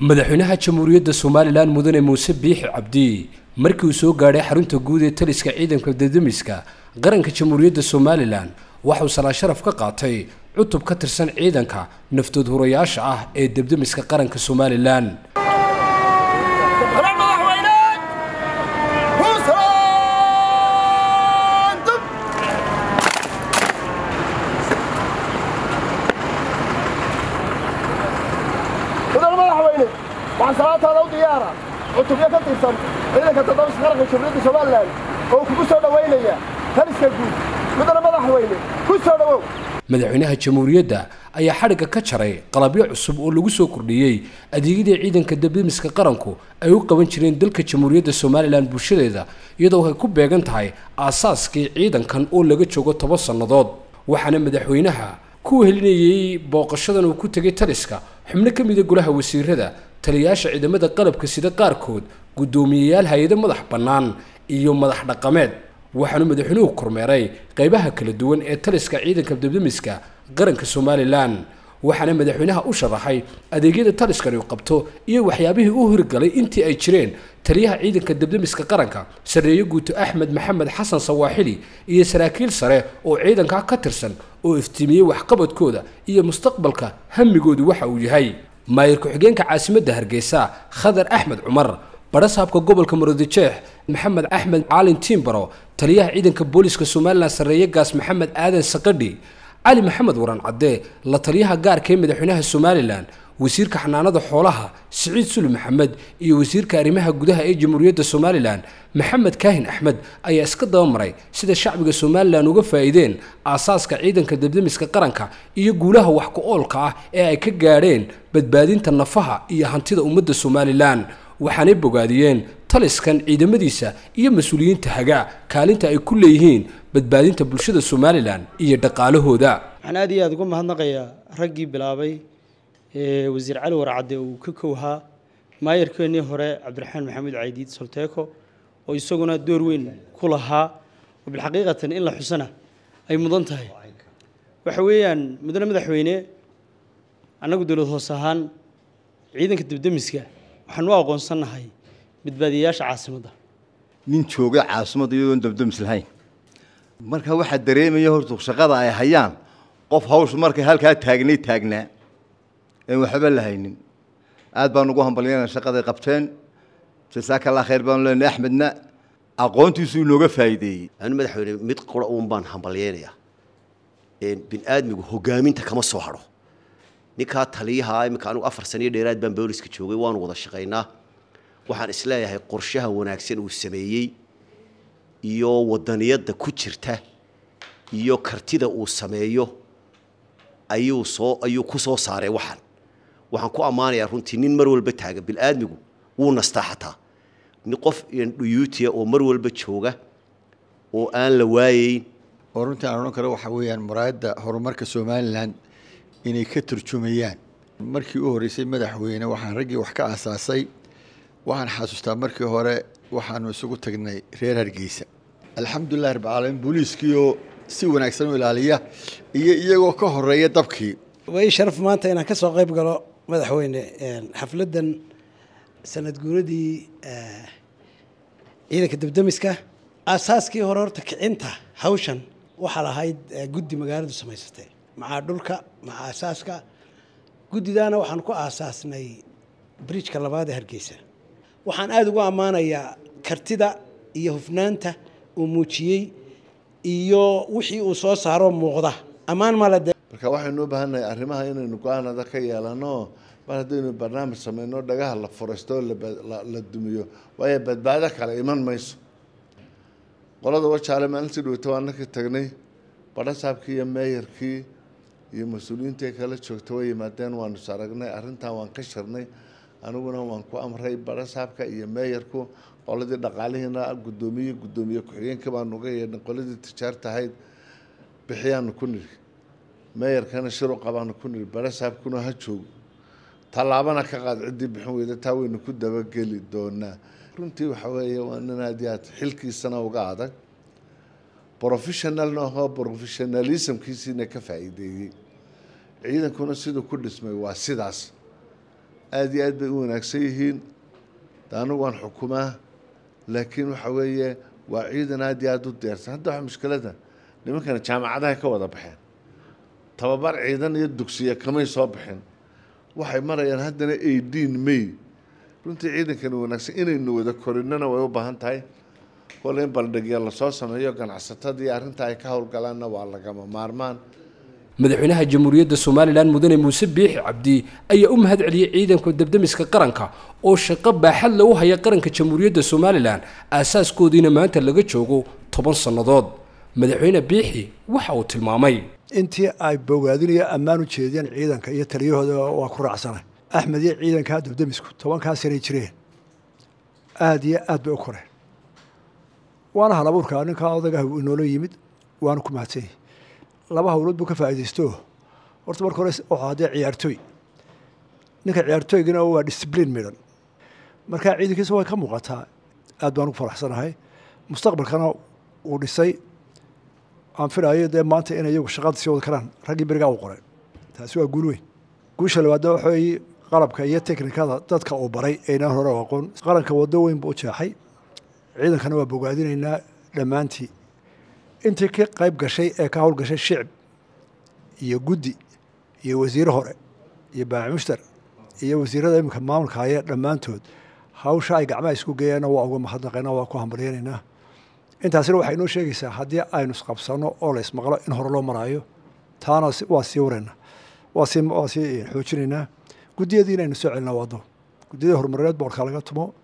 madaxweynaha jamhuuriyadda somalilan mudane muuse biixi cabdi markii uu soo gaadhay xarunta guud ee taliska ciidanka dadamiska qaranka jamhuuriyadda somalilan waxauu salaa sharaf ka qaatay cutub ka tirsan ciidanka naftood hurayaasha ah ee debdemiska qaranka somalilan waxaan salaantaada u diyaara cutubyo ka tirsan ciidanka toddobaisqarqi jubriyadda somalilan oo kugu soo dhowaynaya taliska guud midana madaxweyne ku soo dhowow madaxweynaha jamhuuriyadda ayaa xadhigga ka jaray qalabyo cusub oo lagu soo kordhiyey adeegyadii ciidanka debdemiska qaranku ay u qaban jireen dalka jamhuuriyadda somalilan bulshadeeda iyadoo ay ku beegan tahay aasaaskii ciidankan oo laga joogo toban sannadood waxaana madaxweynaha ku helinayey booqashadan uu ku tegay taliska xubno ka mida ah golaha wasiirada taliyayaasha ciidamada qalabka sida qaarkood guddoomiyeyaal hay-ado madax bannaan iyo madax dhaqameed waxaanu madaxweynuhu kormeeray qaybaha kala duwan ee taliska ciidanka dabdamiska qaranka somalilan waxaana madaxweynaha u sharaxay adeegyada taliskani u qabto iyo waxyaabihii u hirgalay intii ay jireen taliyaha ciidanka dabdamiska qaranka sarreeye guuto axmed maxamed xasan sawaaxili iyo saraakiil sare oo ciidankaa ka tirsan oo iftiimiyey waxqabadkooda iyo mustaqbalka hammigoodu waxa uu yahay maayir ku-xigeenka caasimadda hargeysa khadar axmed cumar barasaabka gobolka murudijeex maxamed axmed caalin tiimbaro taliyaha ciidanka booliiska somalilan sarreeye gaas maxamed aadan saqadhi cali maxamed waran cadde la taliyaha gaarka ee madaxweynaha somalilan wasiirka xanaanada xoolaha siciid suli maxamed iyo wasiirka arrimaha gudaha ee jamhuuriyadda somalilan maxamed kaahin axmed ayaa iska dabamaray sida shacbiga somalilan uga faa'iideen aasaaska ciidanka debdemiska qaranka iyo guulaha wax ku-oolka ah ee ay ka gaadheen badbaadinta nafaha iyo hantida ummadda somalilan waxaanay bogaadiyeen taliskan ciidamadiisa iyo mas-uuliyiinta haga kaalinta ay ku leeyihiin badbaadinta bulshada somalilan iyo dhaqaalahooda waxaan aad iyo aad uga mahadnaqayaa raggii bilaabay wasiir cali warcadde uu ka kowhaa maayarkeenii hore cabdiraxmaan maxamuud caydiid solteeko oo isaguna door weyn ku lahaa oo bilxaqiiqatan in la xusana ay mudan tahay waxa weeyaan mudane madaxweyne annagu dowlad hoos ahaan ciidanka debdemiska waxaanu aqoonsannahay badbaadiyayaasha caasimadda nin jooga caasimadda iyadoon dabdamis lahayn marka waxaa dareemaya hortu shaqada ay hayaan qof hawsha markay halkaa taagnay taagnaa en waxba lahaynin aad baan ugu hambalyana shaqaday qabteen jasaaka allah khayr baanu leenahay axmedna aqoontiisuu inooga faa'iideeyey anu madaxweyne mid qura uun baan hambalyeynayaa biniaadmigu hogaaminta kama soo hadho ninkaa taliyaha ah, iminka anugu afar saniyo dheeraad baan booliska joogay waanu wada shaqaynaa waxaan isleeyahay qorshaha wanaagsan uu sameeyey iyo wadaniyadda ku jirta iyo kartida uu sameeyo ayuu soo ayuu ku soo saaray waxaan waxaan ku ammaanayaa runtii nin mar walba taaga bil'aadmigu wuu nastaa xataa qof dhuyuutiya oo mar walba jooga oo aan la waayayn oo runtii aan odhan karo waxaa weeyaan muraadda horumarka somalilan inay ka turjumayaan markii u horreysay madaxweyne waxaan raggii wax ka aasaasay waxaan xasuustaa markii hore waxaanu isugu tagnay reer hargeysa alxamdulilah rabbilcaalamiin booliiskiioo si wanaagsan u ilaaliya iyo iyagoo ka horreeya dabkii way sharaf maanta inaan ka soo qayb galo madaxweyne xafladan sanad guuradii ciidanka dabdamiska aasaaskii hore horta kicinta hawshan waxaa lahayd guddi magaaladu samaysatay macaa dhulka macaa asaaska guddidaana waxaan ku aasaasnay bridjka labaad ee hargeysa waxaan aada ugu ammaanayaa kartida iyo hufnaanta uu muujiyey iyo wixii uu soo saaro muuqda ammaan male marka waxaynu u baahannahay arrimaha inaynu go-aanada ka yeelano mar haddaynu barnaamij sameyno dhagaha la furaysto la dumiyo waayo badbaado kale iman mayso qolada wajaale maalintii dhowto waa ninkii tagnay badhasaabkii iyo meeyarkii iyo mas-uuliyiintii kala joogta way yimaadeen waanu is aragnay arrintan waan ka shirnay aniguna waan ku amray badhasaabka iyo meeyarku qoladii dhaqaalihiina guddoomiye guddoomiye ku-xigeenkii baanu uga yeedhnay qoladii tijaarta ahayd bixiyaanu ku nidhi meeyarkana shiru qabaanu ku niri barasaabkuna ha joogo tallaabana ka qaad ciddii bixin weyda taa waynu ku dabageli doonaa runtii waxa weeye waa nin aad iyo aad xilkiisana uga adag professionalna ahoo professionalismkiisiina ka faa'iideeyey ciidankuna siduu ku dhismay waa sidaas aada iyo aad bay u wanaagsan yihiin anigu waan xukumaa laakiin waxa weeye waa ciidan aad iyo aada u deersan hadda waxa mushkiladda nimankana jaamacadaha ka wada baxeen tababar ciidan iyo dugsiya kamay soo bixin waxay marayaan haddana eighteen may runtii ciidankani wanaagsan inaynu wada korinana way u baahan tahay kole in baldhigya lasoo sameeyo ganacsatadii arrinta ay ka howlgalaanna waa lagama maarmaan madaxweynaha jamhuuriyadda somalilan mudane muuse biixi cabdi ayaa u mahad celiyey ciidanka debdemiska qaranka oo shaqo baaxad la u haya qaranka jamhuuriyadda somalilan aasaaskoodiina maanta laga joogo toban sannadood madaxweyne biixi waxa uu tilmaamay intii ay bawaadinaya ammaan u jeediyeen ciidanka iyo taliyahooda waa ku raacsanay axmed iyo ciidankaa dabdamisku tobankaa sanay jireen aada iyo aad bay u koreen waana hal abuurkaa ninkaa inoola yimid waana ku mahadsan yahi laba hawlood buu ka faa'iidaysto horta marka hore wuxuu haddee ciyaartooy ninka ciyaartooygana waa discibliin midhan markaa ciidankiisa way ka muuqataa aad baan ugu faraxsanahay mustaqbalkana uu dhisay aan filayo dee maanta inay iyagu shaqada sii wadi karaan raggii berigaa u qoray taasi waa guul weyn guusha labaadna waxa weeye qalabka iyo teknikada dadka uu baray aynaan hore u aqoon qaranka waddo weyn buu jeexay ciidankana waa bogaadinaynaa dhammaantii intii ka qayb gashay ee ka howlgashay shicib iyo guddi iyo wasiire hore iyo baaci mushtar iyo wasiirada iminka maamulka haya dhammaantood hawsha ay gacmaha isku geeyaanna waa uga mahadnaqaynaa waa ku hambaliyanaynaa intaasina waxay inoo sheegaysaa haddii aynu isqabsano oo la ismaqlo in hore loo maraayo taana waa sii wareena waa sii xoojinaynaa guddiyadii inaynu soo celina waddo guddiyada horumarineed boorkaa laga tumo